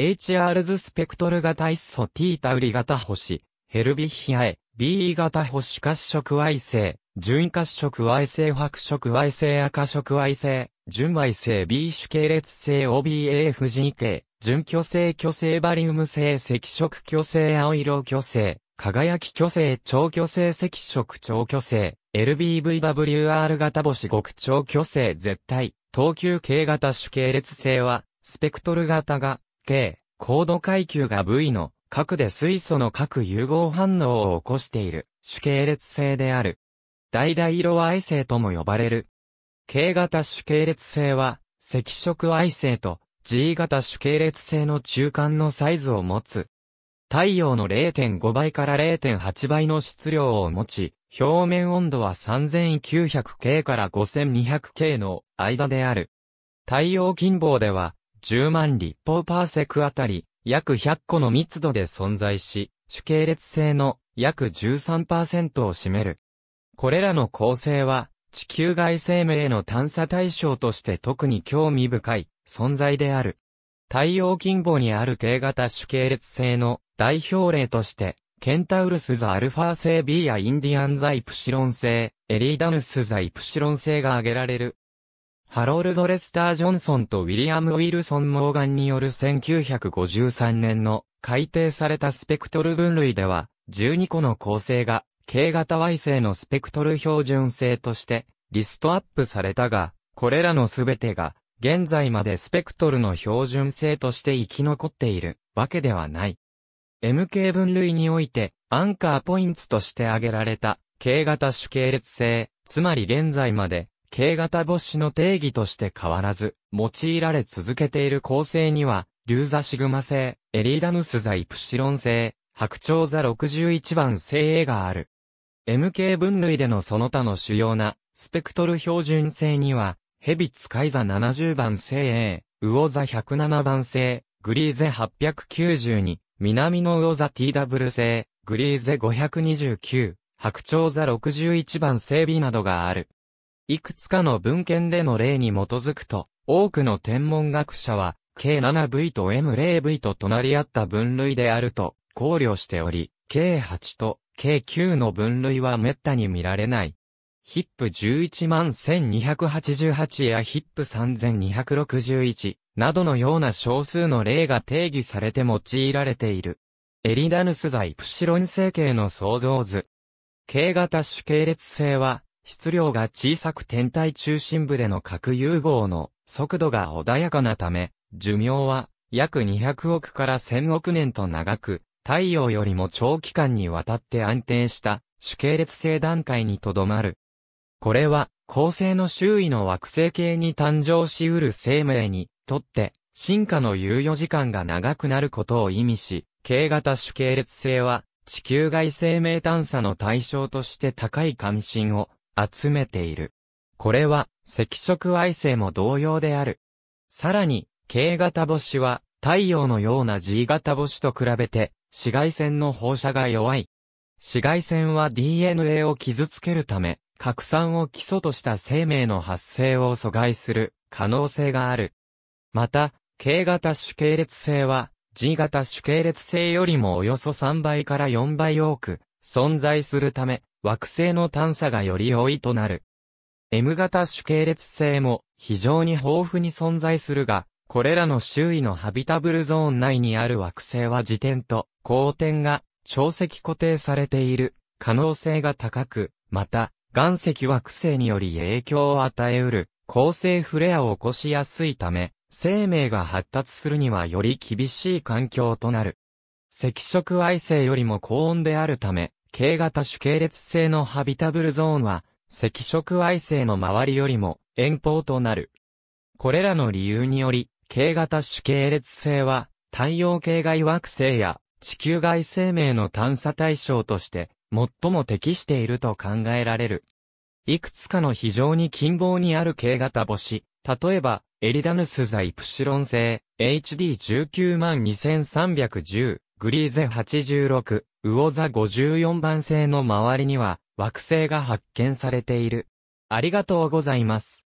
HR 図スペクトル型イッソ T タウリ型星、ヘルビヒアエ、BE 型星褐色矮星、純褐色矮星白色矮星赤色矮星、純矮星 B 種系列星 OBAFG 系、純巨星巨星バリウム星赤色巨星青色巨星、輝き巨星超巨星赤色超巨星、LBVWR 型星極超巨星絶対、等級系型種系列星は、スペクトル型が、系、高度階級が V の核で水素の核融合反応を起こしている主系列性である。代々色矮性とも呼ばれる。K 型主系列性は、赤色矮性と G 型主系列性の中間のサイズを持つ。太陽の0.5倍から0.8倍の質量を持ち、表面温度は 3900K から 5200K の間である。太陽近傍では、10万立方パーセクあたり、約100個の密度で存在し、主系列性の約13%を占める。これらの構成は、地球外生命の探査対象として特に興味深い存在である。太陽近傍にある系型主系列性の代表例として、ケンタウルスザアルファ星 B やインディアンザイプシロン星、エリーダヌスザイプシロン星が挙げられるハロルド・レスター・ジョンソンとウィリアム・ウィルソン・モーガンによる1953年の改定されたスペクトル分類では、12個の構成が、K 型 Y 性のスペクトル標準性として、リストアップされたが、これらのすべてが、現在までスペクトルの標準性として生き残っているわけではない。MK 分類において、アンカーポインツとして挙げられた、K 型主系列性、つまり現在まで、K 型母子の定義として変わらず、用いられ続けている構成には、リューザシグマ製、エリーダムス座イプシロン製、白鳥座61番製 A がある。MK 分類でのその他の主要な、スペクトル標準性には、ヘビ使い座70番製 A、魚座107番製、グリーゼ892、南の魚座 TW 製、グリーゼ529、白鳥座61番整備などがある。いくつかの文献での例に基づくと、多くの天文学者は、K7V と M0V と隣り合った分類であると考慮しており、K8 と K9 の分類は滅多に見られない。ヒップ1 1 1 2 8 8やヒップ3261などのような少数の例が定義されて用いられている。エリダヌス剤プシロン星系の創造図。K 型主系列性は、質量が小さく天体中心部での核融合の速度が穏やかなため、寿命は約200億から1000億年と長く、太陽よりも長期間にわたって安定した主系列性段階にとどまる。これは、恒星の周囲の惑星系に誕生しうる生命にとって、進化の猶予時間が長くなることを意味し、K 型主系列性は、地球外生命探査の対象として高い関心を集めている。これは赤色矮星も同様である。さらに、K 型星は太陽のような G 型星と比べて紫外線の放射が弱い。紫外線は DNA を傷つけるため、拡散を基礎とした生命の発生を阻害する可能性がある。また、K 型主系列性は G 型主系列性よりもおよそ3倍から4倍多く存在するため、惑星の探査がより容易となる。M 型主系列性も非常に豊富に存在するが、これらの周囲のハビタブルゾーン内にある惑星は自転と光点が潮石固定されている可能性が高く、また、岩石惑星により影響を与えうる恒星フレアを起こしやすいため、生命が発達するにはより厳しい環境となる。赤色矮星よりも高温であるため、K 型主系列性のハビタブルゾーンは、赤色矮星の周りよりも遠方となる。これらの理由により、K 型主系列性は、太陽系外惑星や地球外生命の探査対象として最も適していると考えられる。いくつかの非常に近傍にある K 型星、例えば、エリダヌス座イプシロン星、HD192,310、グリーゼ86、魚座54番星の周りには惑星が発見されている。ありがとうございます。